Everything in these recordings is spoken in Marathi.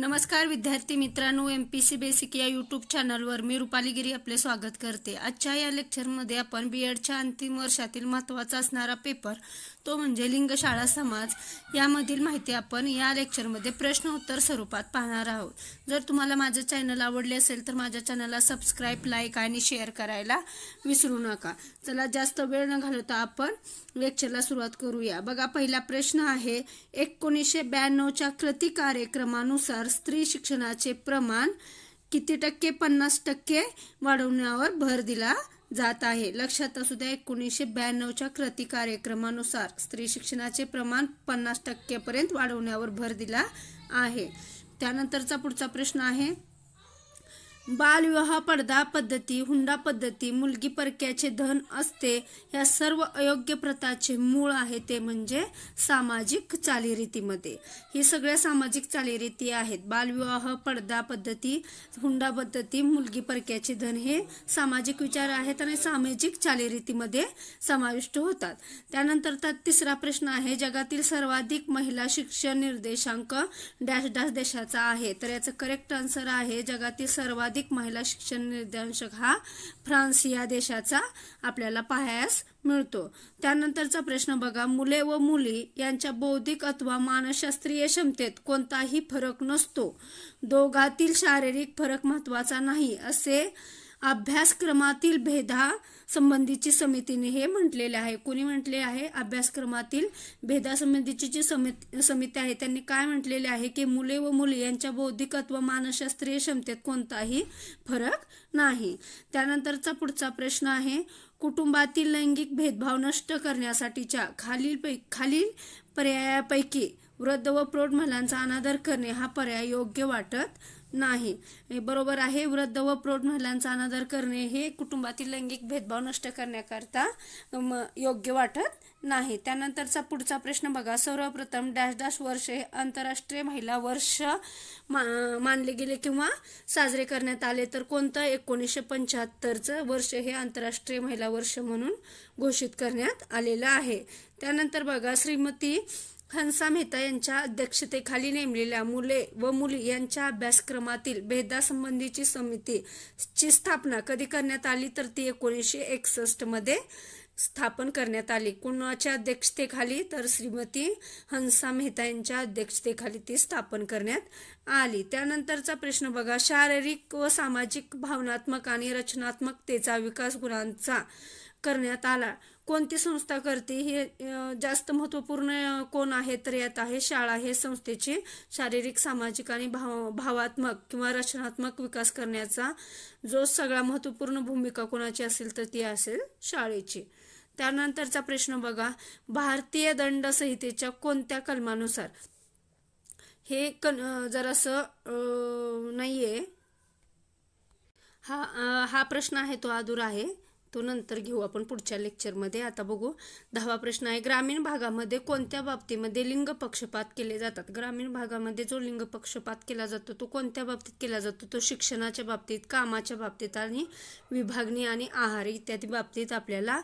नमस्कार विद्यार्थी मित्रांनो एम पी सी बेसिक या यूट्यूब चॅनलवर मी गिरी आपले स्वागत करते आजच्या या लेक्चरमध्ये आपण बी एडच्या अंतिम वर्षातील महत्त्वाचा असणारा पेपर तो म्हणजे लिंगशाळा समाज यामधील माहिती आपण या लेक्चरमध्ये प्रश्न उत्तर स्वरूपात पाहणार आहोत जर तुम्हाला माझं चॅनल आवडले असेल तर माझ्या चॅनलला सबस्क्राईब लाईक आणि शेअर करायला विसरू नका चला जास्त वेळ न घालवता आपण लेक्चरला सुरुवात करूया बघा पहिला प्रश्न आहे एकोणीसशे ब्याण्णवच्या कृती कार्यक्रमानुसार स्त्री शिक्षणाचे प्रमाण किती टक्के पन्नास टक्के वाढवण्यावर भर दिला जात आहे लक्षात असू द्या एकोणीसशे ब्याण्णवच्या कृती कार्यक्रमानुसार स्त्री शिक्षणाचे प्रमाण पन्नास टक्केपर्यंत वाढवण्यावर भर दिला आहे त्यानंतरचा पुढचा प्रश्न आहे बालविवाह पडदा पद्धती हुंडा पद्धती मुलगी परक्याचे धन असते या सर्व अयोग्य प्रथाचे मूळ आहे ते म्हणजे सामाजिक चालीरीतीमध्ये हे सगळ्या सामाजिक चालीरीती आहेत बालविवाह पडदा पद्धती हुंडा पद्धती मुलगी परक्याचे धन हे सामाजिक विचार आहेत आणि सामाजिक चालीरीतीमध्ये समाविष्ट होतात त्यानंतर तिसरा प्रश्न आहे जगातील सर्वाधिक महिला शिक्षण निर्देशांक डॅश डॅश देशाचा आहे तर याचं करेक्ट आन्सर आहे जगातील सर्वाधिक सर्वाधिक महिला शिक्षण निर्देशक हा फ्रान्स या देशाचा आपल्याला पाहायस मिळतो त्यानंतरचा प्रश्न बघा मुले व मुली यांच्या बौद्धिक अथवा मानसशास्त्रीय क्षमतेत कोणताही फरक नसतो दोघातील शारीरिक फरक महत्वाचा नाही असे अभ्यासक्रमातील भेदा संबंधीची समितीने हे म्हटलेले आहे कोणी म्हटले आहे अभ्यासक्रमातील भेदासंबंधीची जी समिती समिती आहे त्यांनी काय म्हटलेले आहे की मुले व मुली यांच्या बौद्धिकत्व व मानसशास्त्रीय क्षमतेत कोणताही फरक नाही त्यानंतरचा पुढचा प्रश्न आहे कुटुंबातील लैंगिक भेदभाव नष्ट करण्यासाठीच्या खालील खालील पर्यायापैकी वृद्ध व प्रौढ महिलांचा अनादर करणे हा पर्याय योग्य वाटत नाही बरोबर आहे वृद्ध व प्रौढ महिलांचा अनादर करणे हे कुटुंबातील लैंगिक भेदभाव नष्ट करण्याकरता योग्य वाटत नाही त्यानंतरचा पुढचा प्रश्न बघा सर्वप्रथम डॅश डॅश वर्ष हे आंतरराष्ट्रीय महिला वर्ष मानले गेले किंवा साजरे करण्यात आले तर कोणतं एकोणीसशे पंच्याहत्तरचं वर्ष हे आंतरराष्ट्रीय महिला वर्ष म्हणून घोषित करण्यात आलेलं आहे त्यानंतर बघा श्रीमती हंसा मेहता यांच्या अध्यक्षतेखाली नेमलेल्या मुले व मुली यांच्या अभ्यासक्रमातील भेदासंबंधीची समितीची स्थापना कधी करण्यात आली तर ती एकोणीसशे एकसष्ट मध्ये स्थापन करण्यात आली कोणाच्या अध्यक्षतेखाली तर श्रीमती हंसा मेहता यांच्या अध्यक्षतेखाली ती स्थापन करण्यात आली त्यानंतरचा प्रश्न बघा शारीरिक व सामाजिक भावनात्मक आणि रचनात्मकतेचा विकास गुणांचा करण्यात आला कोणती संस्था करते हे जास्त महत्त्वपूर्ण कोण आहे तर यात आहे शाळा हे संस्थेची शारीरिक सामाजिक आणि भाव भावात्मक किंवा रचनात्मक विकास करण्याचा जो सगळा महत्त्वपूर्ण भूमिका कोणाची असेल तर ती असेल शाळेची त्यानंतरचा प्रश्न बघा भारतीय दंड संहितेच्या कोणत्या कलमानुसार हे कन नाहीये हा हा प्रश्न आहे तो अधूर आहे तो नंतर घेऊ आपण पुढच्या लेक्चरमध्ये आता बघू दहावा प्रश्न आहे ग्रामीण भागामध्ये कोणत्या बाबतीमध्ये लिंग पक्षपात केले जातात ग्रामीण भागामध्ये जो लिंग पक्षपात केला जातो तो कोणत्या बाबतीत केला जातो तो शिक्षणाच्या बाबतीत कामाच्या बाबतीत आणि विभागणी आणि आहार इत्यादी बाबतीत आपल्याला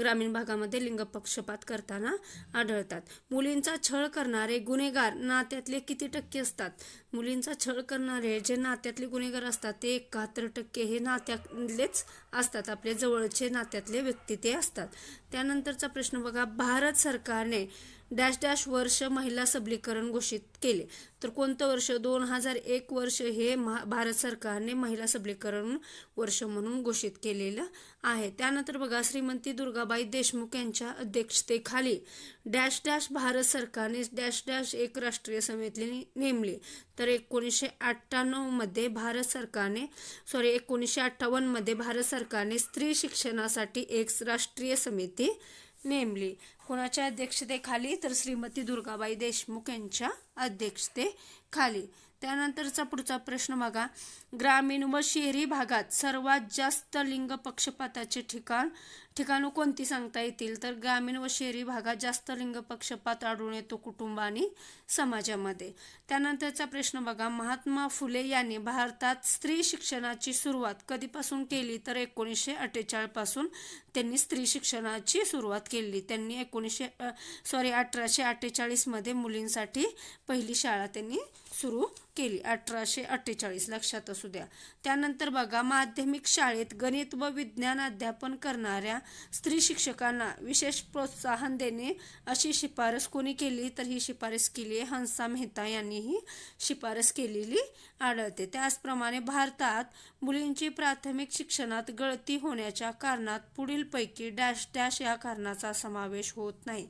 ग्रामीण भागामध्ये लिंग पक्षपात करताना आढळतात मुलींचा छळ करणारे गुन्हेगार नात्यातले किती टक्के असतात मुलींचा छळ करणारे जे नात्यातले गुन्हेगार असतात ते एकाहत्तर टक्के हे नात्यातलेच असतात आपल्या जवळ जवळचे नात्यातले व्यक्ती ते असतात त्यानंतरचा प्रश्न बघा भारत सरकारने डॅश डॅश वर्ष महिला सबलीकरण घोषित केले तर कोणतं वर्ष दोन हजार एक वर्ष हे भारत सरकारने महिला सबलीकरण वर्ष म्हणून घोषित केलेलं आहे त्यानंतर बघा श्रीमती दुर्गाबाई देशमुख यांच्या अध्यक्षतेखाली डॅश डॅश भारत सरकारने डॅश डॅश एक राष्ट्रीय समिती नेमली तर एकोणीसशे अठ्ठ्याण्णवमध्ये भारत सरकारने सॉरी एकोणीसशे मध्ये भारत सरकारने स्त्री शिक्षणासाठी एक राष्ट्रीय समिती नेमली कोणाच्या अध्यक्षतेखाली तर श्रीमती दुर्गाबाई देशमुख यांच्या अध्यक्षतेखाली त्यानंतरचा पुढचा प्रश्न बघा ग्रामीण व शहरी भागात सर्वात जास्त लिंग पक्षपाताचे ठिकाण ठिकाणं कोणती सांगता येतील तर ग्रामीण व शहरी भागात जास्त लिंग पक्षपात आढळून येतो कुटुंब आणि समाजामध्ये त्यानंतरचा प्रश्न बघा महात्मा फुले यांनी भारतात स्त्री शिक्षणाची सुरुवात कधीपासून केली तर एकोणीसशे अठ्ठेचाळीसपासून त्यांनी स्त्री शिक्षणाची सुरुवात केली त्यांनी एकोणीसशे सॉरी अठराशे अठ्ठेचाळीसमध्ये मुलींसाठी पहिली शाळा त्यांनी सुरू केली अठराशे अठ्ठेचाळीस लक्षात असू द्या त्यानंतर बघा माध्यमिक शाळेत गणित व विज्ञान अध्यापन करणाऱ्या स्त्री शिक्षकांना विशेष प्रोत्साहन देणे अशी शिफारस कोणी केली तर ही शिफारस केली आहे हंसा मेहता यांनी ही शिफारस केलेली आढळते त्याचप्रमाणे भारतात मुलींची प्राथमिक शिक्षणात गळती होण्याच्या कारणात पुढील पैकी डॅश डॅश या कारणाचा समावेश होत नाही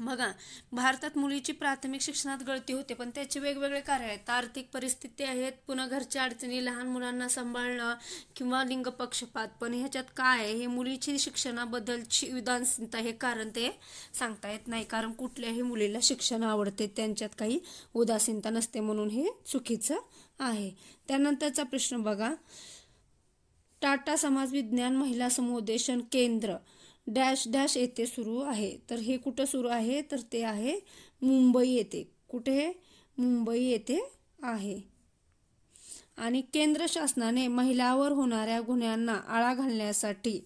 बघा भारतात मुलीची प्राथमिक शिक्षणात गळती होते पण त्याचे वेगवेगळे कार्य आहेत आर्थिक परिस्थिती आहेत पुन्हा घरच्या अडचणी लहान मुलांना सांभाळणं किंवा लिंग पक्षपात पण ह्याच्यात काय आहे हे मुलीची शिक्षणाबद्दलची उदासीनता हे कारण ते सांगता येत नाही कारण कुठल्याही मुलीला शिक्षण आवडते त्यांच्यात काही उदासीनता नसते म्हणून हे चुकीचं आहे त्यानंतरचा प्रश्न बघा टाटा समाज विज्ञान महिला समुदेशन केंद्र डॅश डॅश येथे सुरू आहे तर हे कुठं सुरू आहे तर ते आहे मुंबई येथे कुठे मुंबई येथे आहे आणि केंद्र शासनाने महिलावर होणाऱ्या गुन्ह्यांना आळा घालण्यासाठी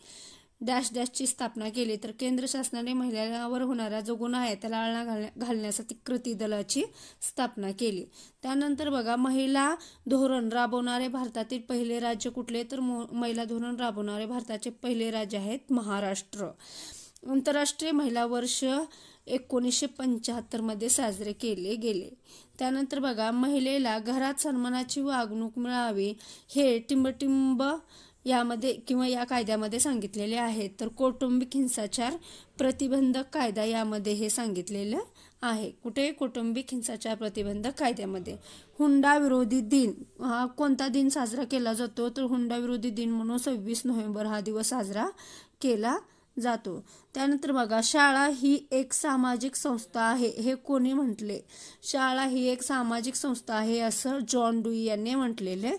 डॅश डॅशची स्थापना केली तर केंद्र शासनाने महिलांवर होणारा जो गुन्हा आहे त्याला आळा घालण्यासाठी कृती दलाची स्थापना केली त्यानंतर बघा महिला धोरण राबवणारे भारतातील पहिले राज्य कुठले तर महिला धोरण राबवणारे भारताचे पहिले राज्य आहेत महाराष्ट्र आंतरराष्ट्रीय महिला वर्ष एकोणीसशे मध्ये साजरे केले गेले त्यानंतर बघा महिलेला घरात सन्मानाची वागणूक मिळावी हे टिंबटिंब यामध्ये किंवा या कायद्यामध्ये सांगितलेले आहेत तर कौटुंबिक हिंसाचार प्रतिबंधक कायदा यामध्ये हे सांगितलेलं आहे कुठे कौटुंबिक हिंसाचार प्रतिबंधक कायद्यामध्ये हुंडा विरोधी दिन हा कोणता दिन साजरा केला जातो तर हुंडा विरोधी दिन म्हणून सव्वीस नोव्हेंबर हा दिवस साजरा केला जातो त्यानंतर बघा शाळा ही एक सामाजिक संस्था आहे हे कोणी म्हटले शाळा ही एक सामाजिक संस्था आहे असं जॉन डुई यांनी म्हटलेले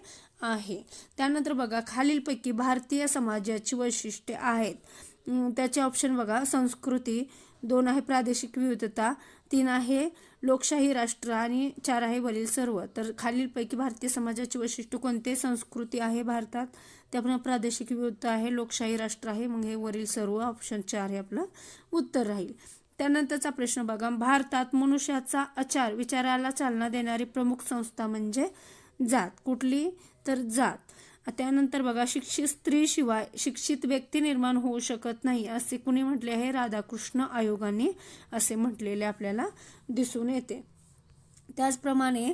आहे त्यानंतर बघा खालीलपैकी भारतीय समाजाची वैशिष्ट्ये आहेत त्याचे ऑप्शन बघा संस्कृती दोन आहे प्रादेशिक विविधता तीन आहे लोकशाही राष्ट्र आणि चार आहे वरील सर्व तर खालीलपैकी भारतीय समाजाची वैशिष्ट्य कोणते संस्कृती आहे भारतात त्याप्रमाणे प्रादेशिक विविधता आहे लोकशाही राष्ट्र आहे मग हे वरील सर्व ऑप्शन चार हे आपलं उत्तर राहील त्यानंतरचा प्रश्न बघा भारतात मनुष्याचा आचार विचाराला चालना देणारी प्रमुख संस्था म्हणजे जात कुठली तर जात त्यानंतर बघा शिक्षित स्त्रीशिवाय शिक्षित व्यक्ती निर्माण होऊ शकत नाही असे कुणी म्हटले आहे राधाकृष्ण आयोगाने असे म्हटलेले आपल्याला दिसून येते त्याचप्रमाणे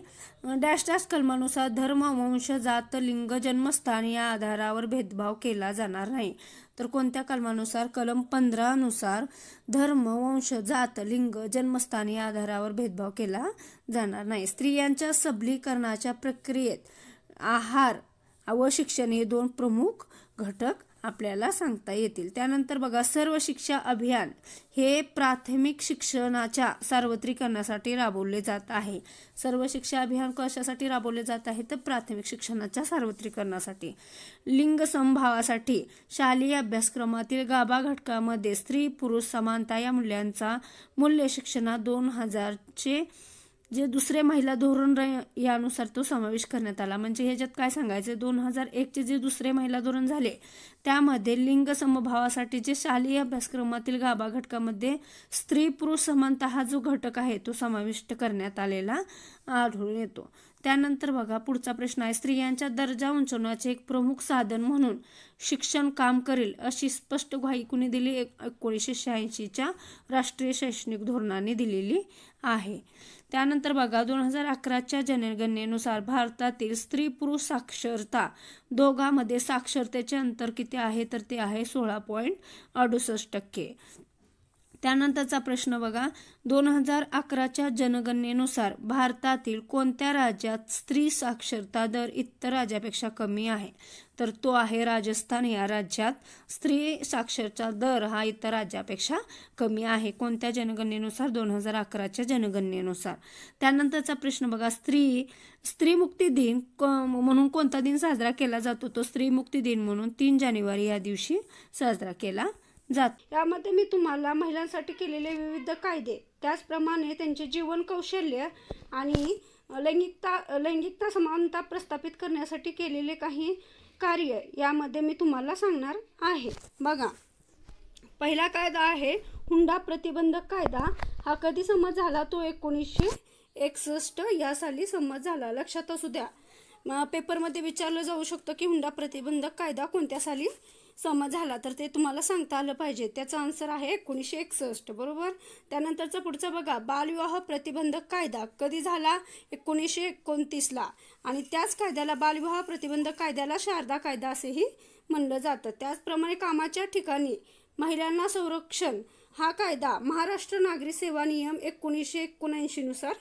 डॅश डॅश कलमानुसार धर्म वंश जात लिंग जन्मस्थान या आधारावर भेदभाव केला जाणार नाही तर कोणत्या कलमानुसार कलम पंधरानुसार धर्म वंश जात लिंग जन्मस्थान या आधारावर भेदभाव केला जाणार नाही स्त्रियांच्या सबलीकरणाच्या प्रक्रियेत आहार व शिक्षण हे दोन प्रमुख घटक आपल्याला सांगता येतील त्यानंतर बघा सर्व शिक्षा अभियान हे प्राथमिक शिक्षणाच्या सार्वत्रिकरणासाठी राबवले जात आहे सर्व शिक्षा अभियान कशासाठी राबवले जात आहे तर प्राथमिक शिक्षणाच्या सार्वत्रिकरणासाठी लिंग संभावासाठी शालेय अभ्यासक्रमातील गाभा घटकामध्ये स्त्री पुरुष समानता या मूल्यांचा मूल्य शिक्षणात दोन हजारचे जे दुसरे महिला धोरण यानुसार तो समावेश करण्यात आला म्हणजे ह्याच्यात काय सांगायचं दोन हजार एकचे जे दुसरे महिला धोरण झाले त्यामध्ये लिंग समभावासाठी जे शालेय अभ्यासक्रमातील गाभा घटकामध्ये स्त्री पुरुष समानता हा जो घटक आहे तो समाविष्ट करण्यात आलेला आढळून येतो त्यानंतर बघा पुढचा प्रश्न आहे स्त्रियांच्या दर्जा उंचवण्याचे एक प्रमुख साधन म्हणून शिक्षण काम करेल अशी स्पष्ट ग्वाही कुणी दिली एकोणीसशे शहाऐंशीच्या राष्ट्रीय शैक्षणिक धोरणाने दिलेली आहे त्यानंतर बघा दोन हजार अकराच्या जनगणनेनुसार भारतातील स्त्री पुरुष साक्षरता दोघांमध्ये साक्षरतेचे अंतर किती आहे तर ते आहे सोळा पॉईंट अडुसष्ट टक्के त्यानंतरचा प्रश्न बघा दोन हजार अकराच्या जनगणनेनुसार भारतातील कोणत्या राज्यात स्त्री साक्षरता दर इतर राज्यापेक्षा कमी आहे तर तो आहे राजस्थान या राज्यात स्त्री साक्षरता दर हा इतर राज्यापेक्षा कमी आहे कोणत्या जनगणनेनुसार दोन हजार अकराच्या जनगणनेनुसार त्यानंतरचा प्रश्न बघा स्त्री स्त्रीमुक्ती दिन म्हणून कोणता दिन साजरा केला जातो तो स्त्रीमुक्ती दिन म्हणून तीन जानेवारी या दिवशी साजरा केला जात यामध्ये मी तुम्हाला महिलांसाठी केलेले विविध कायदे त्याचप्रमाणे त्यांचे जीवन कौशल्य आणि लैंगिकता लैंगिकता समानता प्रस्थापित करण्यासाठी केलेले काही कार्य यामध्ये मी तुम्हाला सांगणार आहे बघा पहिला कायदा आहे हुंडा प्रतिबंधक कायदा हा कधी समज झाला तो एकोणीसशे एकसष्ट या साली समज झाला लक्षात असू द्या पेपरमध्ये विचारलं जाऊ शकतं की हुंडा प्रतिबंधक कायदा कोणत्या साली समज झाला तर ते तुम्हाला सांगता आलं पाहिजे त्याचा आन्सर आहे एकोणीसशे एकसष्ट बरोबर त्यानंतरचा पुढचा बघा बालविवाह प्रतिबंधक कायदा कधी झाला एकोणीसशे एकोणतीसला आणि त्याच कायद्याला बालविवाह प्रतिबंधक कायद्याला शारदा कायदा असेही म्हणलं जातं त्याचप्रमाणे कामाच्या ठिकाणी महिलांना संरक्षण हा कायदा महाराष्ट्र नागरी सेवा नियम एकोणीसशे नुसार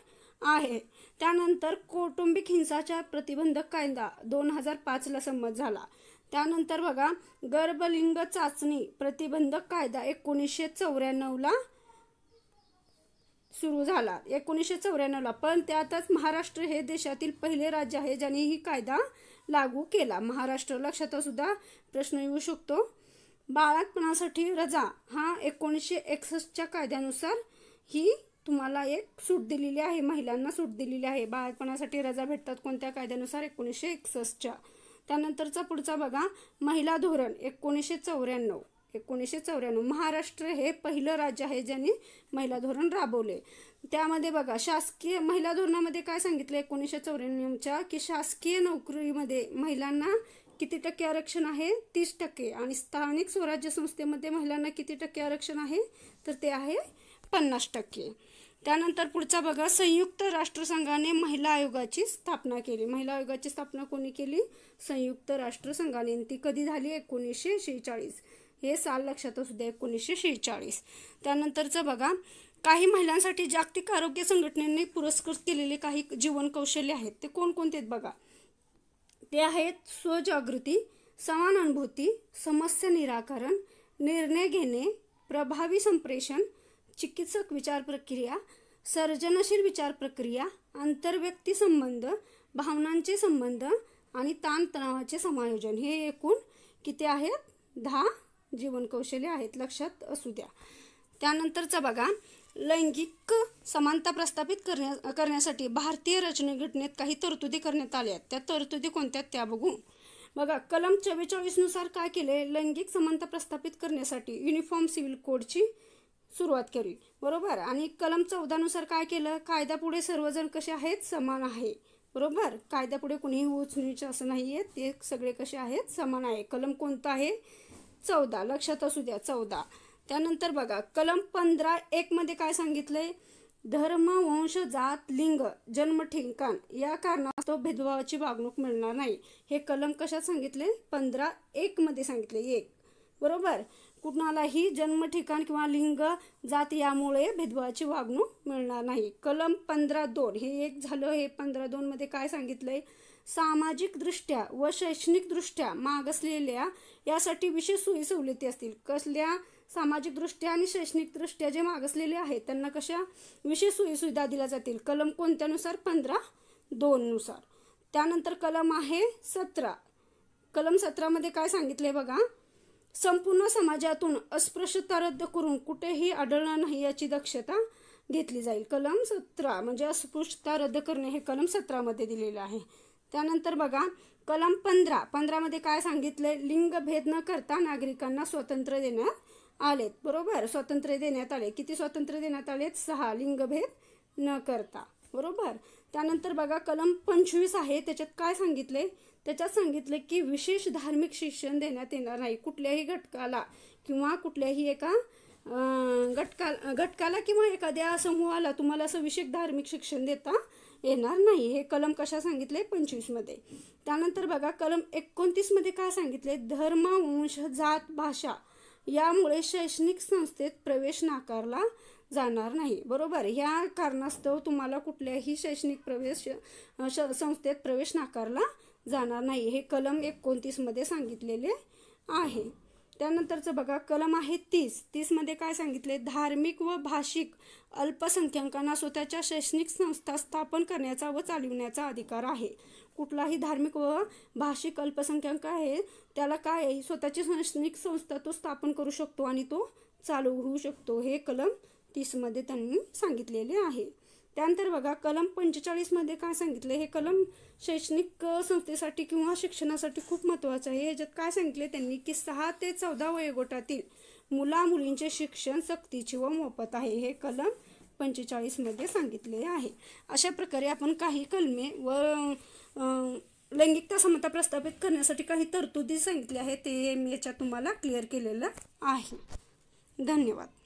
आहे त्यानंतर कौटुंबिक हिंसाचार प्रतिबंधक कायदा दोन हजार पाचला संमत झाला त्यानंतर बघा गर्भलिंग चाचणी प्रतिबंधक कायदा एकोणीसशे चौऱ्याण्णवला सुरू झाला एकोणीसशे चौऱ्याण्णवला पण त्यातच महाराष्ट्र हे देशातील पहिले राज्य आहे ज्याने ही कायदा लागू केला महाराष्ट्र लक्षात सुद्धा प्रश्न येऊ शकतो बाळातपणासाठी रजा हा एकोणीसशे एकसष्टच्या कायद्यानुसार ही तुम्हाला एक सूट दिलेली आहे महिलांना सूट दिलेली आहे बाळातपणासाठी रजा भेटतात कोणत्या कायद्यानुसार एकोणीसशे एकसष्टच्या त्यानंतरचा पुढचा बघा महिला धोरण एकोणीसशे चौऱ्याण्णव एकोणीसशे चौऱ्याण्णव महाराष्ट्र हे पहिलं राज्य आहे ज्यांनी महिला धोरण राबवले त्यामध्ये बघा शासकीय महिला धोरणामध्ये काय सांगितलं एकोणीसशे चौऱ्याण्णवच्या की शासकीय नोकरीमध्ये महिलांना किती टक्के आरक्षण आहे तीस टक्के आणि स्थानिक स्वराज्य संस्थेमध्ये महिलांना किती टक्के आरक्षण आहे तर ते आहे पन्नास टक्के त्यानंतर पुढचा बघा संयुक्त राष्ट्रसंघाने महिला आयोगाची स्थापना केली महिला आयोगाची स्थापना कोणी केली संयुक्त राष्ट्रसंघाने ती कधी झाली एकोणीसशे शेहेचाळीस हे साल लक्षात असू द्या एकोणीसशे शेहेचाळीस त्यानंतरचं बघा काही महिलांसाठी जागतिक आरोग्य संघटनेने पुरस्कृत केलेले काही जीवन कौशल्य आहेत ते कोणकोणते आहेत बघा ते आहेत स्वजागृती समान अनुभूती समस्या निराकरण निर्णय घेणे प्रभावी संप्रेषण चिकित्सक विचार प्रक्रिया सर्जनशील विचार प्रक्रिया आंतरव्यक्ती संबंध भावनांचे संबंध आणि ताणतणावाचे समायोजन हे एकूण किती आहेत दहा जीवन कौशल्य आहेत लक्षात असू द्या त्यानंतरचा बघा लैंगिक समानता प्रस्थापित करण्या करण्यासाठी भारतीय रचने घटनेत काही तरतुदी करण्यात आल्या आहेत त्या तरतुदी कोणत्या त्या बघू बघा कलम चव्वेचाळीसनुसार काय केले लैंगिक समानता प्रस्थापित करण्यासाठी युनिफॉर्म सिव्हिल कोडची सुरुवात करू बरोबर आणि कलम चौदानुसार काय केलं कायद्यापुढे सर्वजण कसे आहेत समान आहे बरोबर कायद्यापुढे कुणीही उचुनीचे असं नाही आहे ते सगळे कसे आहेत समान आहे कलम कोणतं आहे चौदा लक्षात असू द्या चौदा त्यानंतर बघा कलम पंधरा एकमध्ये काय सांगितलंय धर्म वंश जात लिंग जन्म ठिकाण या कारणास्तव भेदभावाची वागणूक मिळणार नाही हे कलम कशात सांगितले पंधरा एकमध्ये सांगितले एक बरोबर कुणालाही जन्म ठिकाण किंवा लिंग जात यामुळे भेदभावाची वागणूक मिळणार नाही कलम पंधरा दोन हे एक झालं हे पंधरा दोनमध्ये काय सांगितलंय सामाजिकदृष्ट्या व शैक्षणिकदृष्ट्या मागसलेल्या यासाठी विशेष सोयी सवलती असतील कसल्या सामाजिकदृष्ट्या आणि शैक्षणिकदृष्ट्या जे मागसलेले आहेत त्यांना कशा विशेष सोयी सुविधा दिल्या जातील कलम कोणत्यानुसार पंधरा नुसार त्यानंतर कलम आहे सतरा कलम सतरामध्ये काय सांगितलंय बघा संपूर्ण समाजातून अस्पृश्यता रद्द करून कुठेही आढळणार नाही याची दक्षता घेतली जाईल कलम सतरा म्हणजे अस्पृश्यता रद्द करणे हे कलम सतरामध्ये दिलेलं आहे त्यानंतर बघा कलम पंधरा पंधरामध्ये काय सांगितले लिंगभेद न करता नागरिकांना स्वातंत्र्य देण्यात आलेत बरोबर स्वातंत्र्य देण्यात आले किती स्वातंत्र्य देण्यात आले सहा लिंगभेद न करता बरोबर त्यानंतर बघा कलम पंचवीस आहे त्याच्यात काय सांगितले त्याच्यात सांगितले की विशेष धार्मिक शिक्षण देण्यात येणार नाही कुठल्याही घटकाला किंवा कुठल्याही एका घटका घटकाला किंवा एखाद्या समूहाला तुम्हाला असं विशेष धार्मिक शिक्षण देता येणार नाही हे कलम कशा सांगितले पंचवीसमध्ये त्यानंतर बघा कलम एकोणतीसमध्ये काय सांगितले धर्म वंश जात भाषा यामुळे शैक्षणिक संस्थेत प्रवेश नाकारला जाणार नाही बरोबर ह्या कारणास्तव तुम्हाला कुठल्याही शैक्षणिक प्रवेश संस्थेत प्रवेश नाकारला जाणार नाही हे कलम एकोणतीसमध्ये सांगितलेले आहे त्यानंतरचं बघा कलम आहे तीस तीसमध्ये काय सांगितले धार्मिक व भाषिक अल्पसंख्याकांना स्वतःच्या शैक्षणिक संस्था स्थापन करण्याचा व चालविण्याचा अधिकार आहे कुठलाही धार्मिक व भाषिक अल्पसंख्याक आहे त्याला काय स्वतःची शैक्षणिक संस्था तो स्थापन करू शकतो आणि तो चालू होऊ शकतो हे कलम तीसमध्ये त्यांनी सांगितलेले आहे त्यानंतर बघा कलम पंचेचाळीसमध्ये काय सांगितलं हे कलम शैक्षणिक संस्थेसाठी किंवा शिक्षणासाठी खूप महत्त्वाचं आहे याच्यात काय सांगितले त्यांनी की सहा ते चौदा वयोगटातील मुला मुलींचे शिक्षण सक्तीचे व मोफत आहे हे कलम पंचेचाळीसमध्ये सांगितले आहे अशा प्रकारे आपण काही कलमे व लैंगिकता समता प्रस्थापित करण्यासाठी काही तरतुदी सांगितले आहे ते मी याच्यात तुम्हाला क्लिअर केलेलं आहे धन्यवाद